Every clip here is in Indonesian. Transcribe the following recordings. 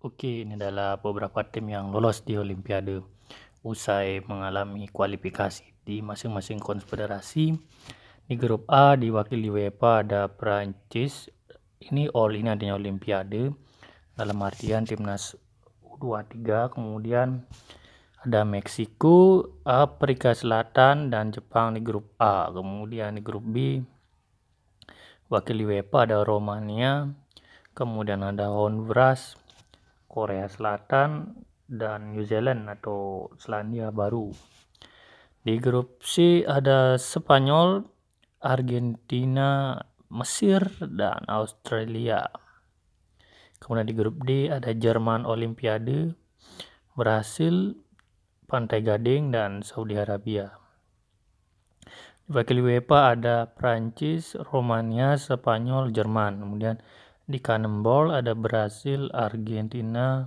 Oke, ini adalah beberapa tim yang lolos di Olimpiade usai mengalami kualifikasi di masing-masing konfederasi. Di grup A diwakili UEFA ada Prancis. Ini all ini adanya Olimpiade dalam artian timnas U23, kemudian ada Meksiko, Afrika Selatan dan Jepang di grup A. Kemudian di grup B wakili UEFA ada Romania, kemudian ada Honduras, Korea Selatan dan New Zealand atau Selandia Baru. Di grup C ada Spanyol, Argentina, Mesir, dan Australia. Kemudian di grup D ada Jerman Olimpiade, Brasil, Pantai Gading, dan Saudi Arabia. Wakil UEFA ada Prancis, Romania, Spanyol, Jerman. Kemudian di Cannonball ada Brazil, Argentina,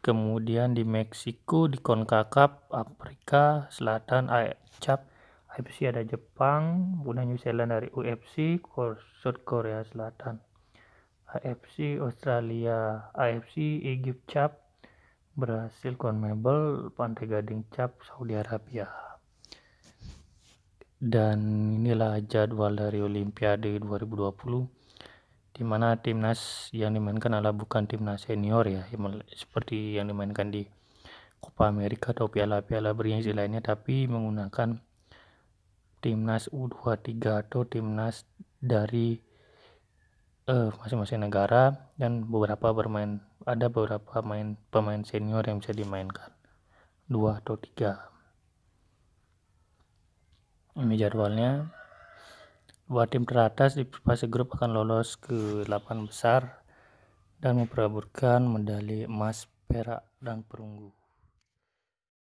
kemudian di Meksiko, di CONCACAF, Afrika Selatan, AFC, AFC ada Jepang, kemudian New Zealand dari UFC, South Korea Selatan, AFC Australia, AFC Egypt Cap Brasil CONMEBOL, Pantai Gading Cap, Saudi Arabia. Dan inilah jadwal dari Olimpiade 2020 di mana timnas yang dimainkan adalah bukan timnas senior ya seperti yang dimainkan di Copa America atau piala-piala bergengsi lainnya tapi menggunakan timnas U23 atau timnas dari eh, masing-masing negara dan beberapa bermain ada beberapa main pemain senior yang bisa dimainkan dua atau tiga ini jadwalnya Dua tim teratas di fase grup akan lolos ke 8 besar dan memperaburkan medali emas, perak, dan perunggu.